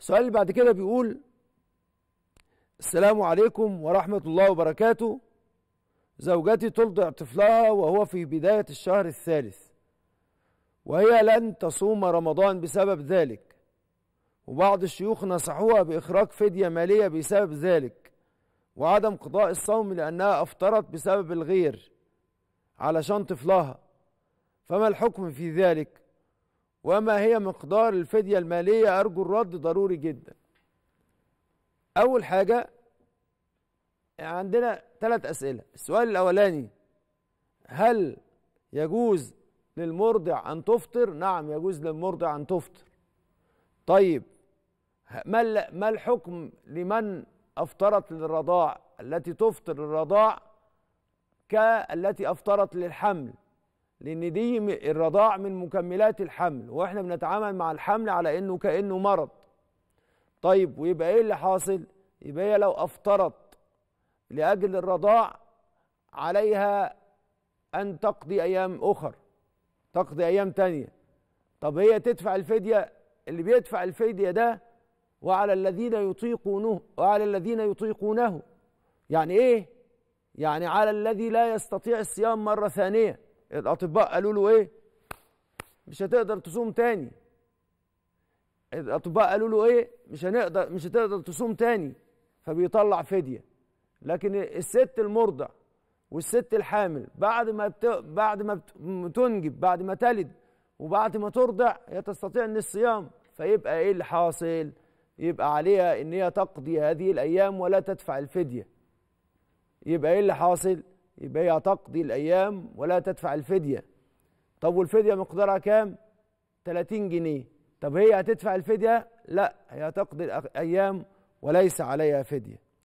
السؤال اللي بعد كده بيقول السلام عليكم ورحمة الله وبركاته زوجتي ترضع طفلها وهو في بداية الشهر الثالث وهي لن تصوم رمضان بسبب ذلك وبعض الشيوخ نصحوها بإخراج فدية مالية بسبب ذلك وعدم قضاء الصوم لأنها أفطرت بسبب الغير علشان طفلها فما الحكم في ذلك وما هي مقدار الفدية المالية أرجو الرد ضروري جدا أول حاجة عندنا ثلاث أسئلة السؤال الأولاني هل يجوز للمرضع أن تفطر نعم يجوز للمرضع أن تفطر طيب ما ما الحكم لمن أفطرت للرضاع التي تفطر للرضاع كالتي أفطرت للحمل لان دي الرضاع من مكملات الحمل واحنا بنتعامل مع الحمل على انه كانه مرض طيب ويبقى ايه اللي حاصل يبقى هي لو افترضت لاجل الرضاع عليها ان تقضي ايام اخر تقضي ايام تانية طب هي تدفع الفديه اللي بيدفع الفديه ده وعلى الذين يطيقونه وعلى الذين يطيقونه يعني ايه يعني على الذي لا يستطيع الصيام مره ثانيه الاطباء قالوا له ايه مش هتقدر تصوم تاني الاطباء قالوا له ايه مش هنقدر مش هتقدر تصوم تاني فبيطلع فديه لكن الست المرضع والست الحامل بعد ما بت... بعد ما بت... تنجب بعد ما تلد وبعد ما ترضع هي تستطيع ان الصيام فيبقى ايه اللي حاصل يبقى عليها ان هي تقضي هذه الايام ولا تدفع الفديه يبقى ايه اللي حاصل يبقى هي تقضي الايام ولا تدفع الفديه طب والفديه مقدارها كام 30 جنيه طب هي هتدفع الفديه لا هي تقضي الايام وليس عليها فديه